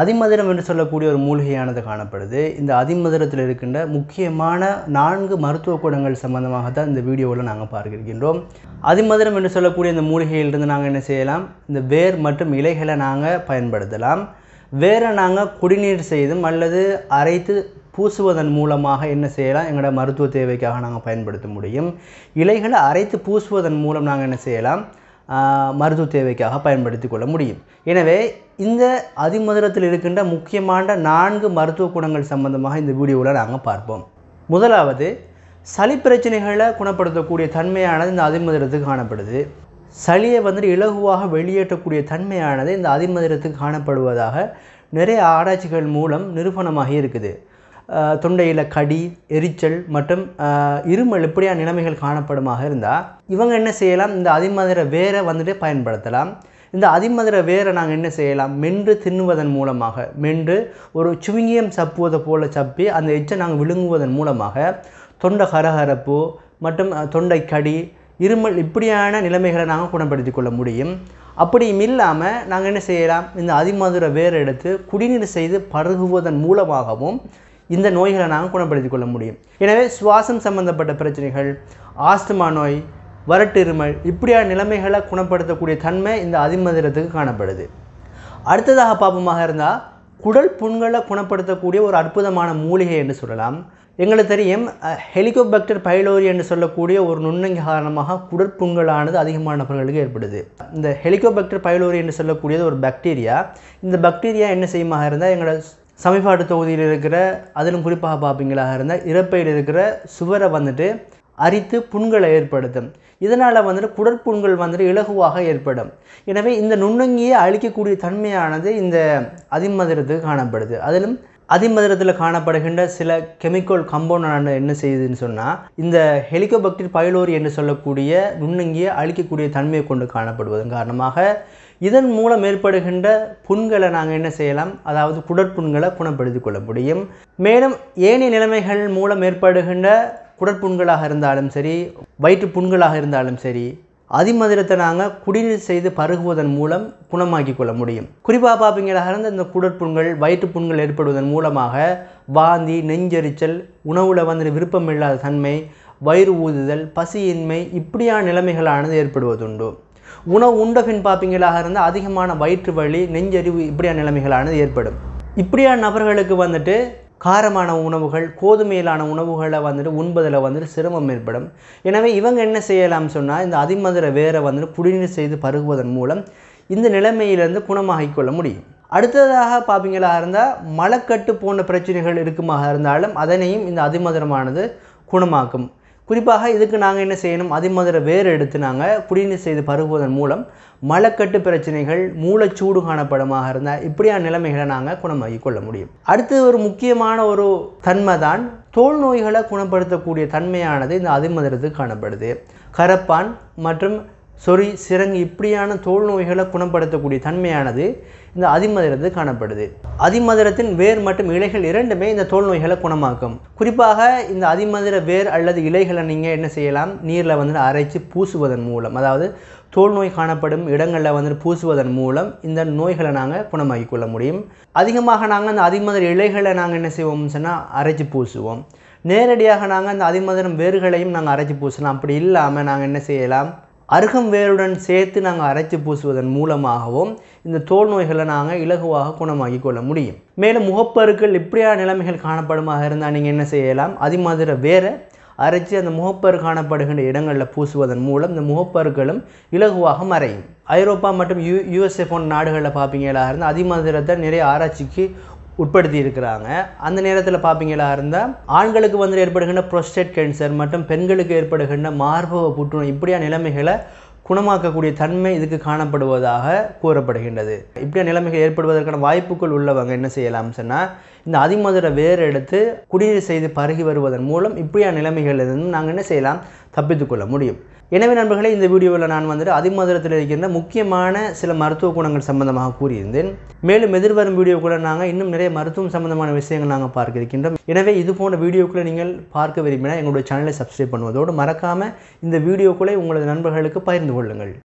அதிமதுரம் என்று சொல்லக்கூடிய ஒரு மூலிகையானது காணப்படுது இந்த அதிமதுரத்தில் இருக்கின்ற முக்கியமான நான்கு மருத்துவ குணங்கள் சம்பந்தமாக தான் இந்த வீடியோவில் நாங்கள் பார்க்கின்றோம் அதிமதுரம் என்று சொல்லக்கூடிய இந்த மூலிகையிலிருந்து நாங்கள் என்ன செய்யலாம் இந்த வேர் மற்றும் இலைகளை நாங்கள் பயன்படுத்தலாம் வேரை நாங்கள் குடிநீர் செய்தும் அல்லது அரைத்து பூசுவதன் மூலமாக என்ன செய்யலாம் எங்களோட மருத்துவ தேவைக்காக நாங்கள் பயன்படுத்த முடியும் இலைகளை அரைத்து பூசுவதன் மூலம் நாங்கள் என்ன செய்யலாம் மருத்துவ தேவைக்காக பயன்படுத்தி கொள்ள முடியும் எனவே இந்த அதிமதுரத்தில் இருக்கின்ற முக்கியமான நான்கு மருத்துவ குணங்கள் சம்பந்தமாக இந்த வீடியோவில் நாங்கள் பார்ப்போம் முதலாவது சளி பிரச்சனைகளை குணப்படுத்தக்கூடிய தன்மையானது இந்த அதிமதுரத்துக்கு காணப்படுது சளியை வந்துட்டு இலகுவாக வெளியேற்றக்கூடிய தன்மையானது இந்த அதிமதுரத்துக்கு காணப்படுவதாக நிறைய ஆராய்ச்சிகள் மூலம் நிரூபணமாகி இருக்குது தொண்டையில் கடி எரிச்சல் மற்றும் இருமல் இப்படியான நிலைமைகள் காணப்படுமாக இருந்தால் இவங்க என்ன செய்யலாம் இந்த அதிமதுர வேரை வந்துட்டு பயன்படுத்தலாம் இந்த அதிமதுர வேரை நாங்கள் என்ன செய்யலாம் மென்று தின்னுவதன் மூலமாக மென்று ஒரு சுவிங்கியம் சப்புவதை போல் சப்பி அந்த எச்சை நாங்கள் விழுங்குவதன் மூலமாக தொண்டை கரகரப்பு மற்றும் தொண்டை கடி இருமல் இப்படியான நிலைமைகளை நாங்கள் குணப்படுத்தி கொள்ள முடியும் அப்படியும் இல்லாமல் நாங்கள் என்ன செய்யலாம் இந்த அதிமதுர வேர் எடுத்து குடிநீர் செய்து பருகுவதன் மூலமாகவும் இந்த நோய்களை நாங்கள் குணப்படுத்திக் கொள்ள முடியும் எனவே சுவாசம் சம்பந்தப்பட்ட பிரச்சனைகள் ஆஸ்துமா நோய் வரட்டிருமல் இப்படியான நிலைமைகளை குணப்படுத்தக்கூடிய தன்மை இந்த அதிமதுரத்துக்கு காணப்படுது அடுத்ததாக பாப்பமாக இருந்தால் குடல் புண்களை குணப்படுத்தக்கூடிய ஒரு அற்புதமான மூலிகை என்று சொல்லலாம் எங்களுக்கு தெரியும் ஹெலிகோபக்டர் பைலோரி என்று சொல்லக்கூடிய ஒரு நுண்ணங்கி காரணமாக குடற்புண்களானது அதிகமான நபர்களுக்கு ஏற்படுது இந்த ஹெலிகோபக்டர் பைலோரி என்று சொல்லக்கூடியது ஒரு பாக்டீரியா இந்த பாக்டீரியா என்ன செய்யுமாக இருந்தால் எங்களை சமீபாடு தொகுதியில் இருக்கிற அதிலும் குறிப்பாக பார்ப்பீங்களாக இருந்தால் இறப்பையில் இருக்கிற சுவரை வந்துட்டு அரித்து புண்களை ஏற்படுத்தும் இதனால் வந்துட்டு குடற்புண்கள் வந்துட்டு இலகுவாக ஏற்படும் எனவே இந்த நுண்ணங்கியை அழிக்கக்கூடிய தன்மையானது இந்த அதிமதுரத்துக்கு காணப்படுது அதிலும் அதிமதுரத்தில் காணப்படுகின்ற சில கெமிக்கல் கம்பௌண்ட் என்ன செய்யுதுன்னு சொன்னால் இந்த ஹெலிகோபக்டர் பைலோரி என்று சொல்லக்கூடிய நுண்ணங்கிய அழிக்கக்கூடிய தன்மையை கொண்டு காணப்படுவதன் காரணமாக இதன் மூலம் ஏற்படுகின்ற புண்களை நாங்கள் என்ன செய்யலாம் அதாவது குடற்புண்களை குணப்படுத்திக் கொள்ள முடியும் மேலும் ஏனைய நிலைமைகள் மூலம் ஏற்படுகின்ற குடற்புண்களாக இருந்தாலும் சரி வயிற்று புண்களாக இருந்தாலும் சரி அதிமதுரத்தை நாங்கள் குடிநீர் செய்து பருகுவதன் மூலம் குணமாக்கி கொள்ள முடியும் குறிப்பாக இருந்த இந்த குடற்புண்கள் வயிற்றுப்புண்கள் ஏற்படுவதன் மூலமாக வாந்தி நெஞ்சரிச்சல் உணவில் வந்து விருப்பம் இல்லாத தன்மை வயிறு ஊதுதல் பசியின்மை இப்படியான நிலைமைகளானது ஏற்படுவதுண்டு உணவு உண்டபின் பார்ப்பீங்களாக இருந்தால் அதிகமான வயிற்று வலி நெஞ்செறிவு இப்படியான நிலைமைகளானது ஏற்படும் இப்படியான நபர்களுக்கு வந்துட்டு காரமான உணவுகள் கோதுமையிலான உணவுகளை வந்துட்டு உண்பதில் வந்துட்டு சிரமம் ஏற்படும் எனவே இவங்க என்ன செய்யலாம் சொன்னால் இந்த அதிமதுரை வேரை வந்துட்டு குடிநீர் செய்து பருகுவதன் மூலம் இந்த நிலைமையிலிருந்து குணமாகிக் கொள்ள முடியும் அடுத்ததாக பார்ப்பீங்களா இருந்தால் மலக்கட்டு போன்ற பிரச்சனைகள் இருக்குமாக இருந்தாலும் அதனையும் இந்த அதிமதுரமானது குணமாக்கும் குறிப்பாக இதுக்கு நாங்கள் என்ன செய்யணும் மாதிரி வேறு எடுத்து நாங்கள் குடிநீர் செய்து பருகுவதன் மூலம் மலக்கட்டு பிரச்சனைகள் மூளைச்சூடு காணப்படமாக இருந்தால் இப்படியான நிலைமைகளை நாங்கள் குணமாக்கி கொள்ள முடியும் அடுத்து ஒரு முக்கியமான ஒரு தன்மை தான் தோல் நோய்களை குணப்படுத்தக்கூடிய தன்மையானது இந்த அதிமதுரத்துக்கு காணப்படுது கரப்பான் மற்றும் சொறி சிறங்கு இப்படியான தோல் நோய்களை குணப்படுத்தக்கூடிய தன்மையானது இந்த அதிமதுரத்தில் காணப்படுது அதிமதுரத்தின் வேர் மற்றும் இலைகள் இரண்டுமே இந்த தோல் நோய்களை குணமாக்கும் குறிப்பாக இந்த அதிமதுர வேர் அல்லது இலைகளை நீங்கள் என்ன செய்யலாம் நீரில் வந்து அரைச்சி பூசுவதன் மூலம் அதாவது தோல் நோய் காணப்படும் இடங்களில் வந்துட்டு பூசுவதன் மூலம் இந்த நோய்களை நாங்கள் குணமாக்கி கொள்ள முடியும் அதிகமாக நாங்கள் இந்த அதிமதுர இலைகளை நாங்கள் என்ன செய்வோம்னு சொன்னால் அரைச்சி பூசுவோம் நேரடியாக நாங்கள் அந்த அதிமதுரம் வேர்களையும் நாங்கள் அரைச்சி பூசலாம் அப்படி இல்லாமல் நாங்கள் என்ன செய்யலாம் அருகம் வேருடன் சேர்த்து நாங்கள் அரைச்சி பூசுவதன் மூலமாகவும் இந்த தோல் நோய்களை நாங்கள் இலகுவாக குணமாக்கி கொள்ள முடியும் மேலும் முகப்பருக்கள் இப்படியான நிலைமைகள் காணப்படுமாக இருந்தால் நீங்கள் என்ன செய்யலாம் அது மாதிரி வேறு அரைச்சி அந்த முகப்பரு காணப்படுகின்ற இடங்களில் பூசுவதன் மூலம் இந்த முகப்பருக்களும் இலகுவாக மறையும் ஐரோப்பா மற்றும் யூ யூஎஸ்ஏ போன்ற நாடுகளில் பார்ப்பீங்களா இருந்தால் அதிமதுரத்தை நிறைய ஆராய்ச்சிக்கு உட்படுத்தி இருக்கிறாங்க அந்த நேரத்தில் பார்ப்பீங்களா இருந்தால் ஆண்களுக்கு வந்து ஏற்படுகின்ற ப்ரொஸ்டேட் கேன்சர் மற்றும் பெண்களுக்கு ஏற்படுகின்ற மார்பக புற்றுநோய் இப்படியான நிலைமைகளை குணமாக்கக்கூடிய தன்மை இதுக்கு காணப்படுவதாக கூறப்படுகின்றது இப்படியா நிலைமைகள் ஏற்படுவதற்கான வாய்ப்புகள் உள்ளவங்க என்ன செய்யலாம் சொன்னால் இந்த அதிமதுர வேறு எடுத்து குடிநீர் செய்து பருகி வருவதன் மூலம் இப்படியான நிலைமைகள் இருந்து நாங்கள் என்ன செய்யலாம் தப்பித்துக்கொள்ள முடியும் எனவே நண்பர்களே இந்த வீடியோவில் நான் வந்துட்டு அதிமதுரத்தில் இருக்கின்ற முக்கியமான சில மருத்துவ குணங்கள் சம்பந்தமாக கூறியிருந்தேன் மேலும் எதிர்வரும் வீடியோக்குள்ள நாங்கள் இன்னும் நிறைய மருத்துவம் சம்பந்தமான விஷயங்கள் நாங்கள் பார்க்க இருக்கின்றோம் எனவே இது போன்ற வீடியோக்களை நீங்கள் பார்க்க விரும்பினால் எங்களுடைய சேனலை சப்ஸ்கிரைப் பண்ணுவதோடு மறக்காமல் இந்த வீடியோக்களை உங்களது நண்பர்களுக்கு பகிர்ந்து கொள்ளுங்கள்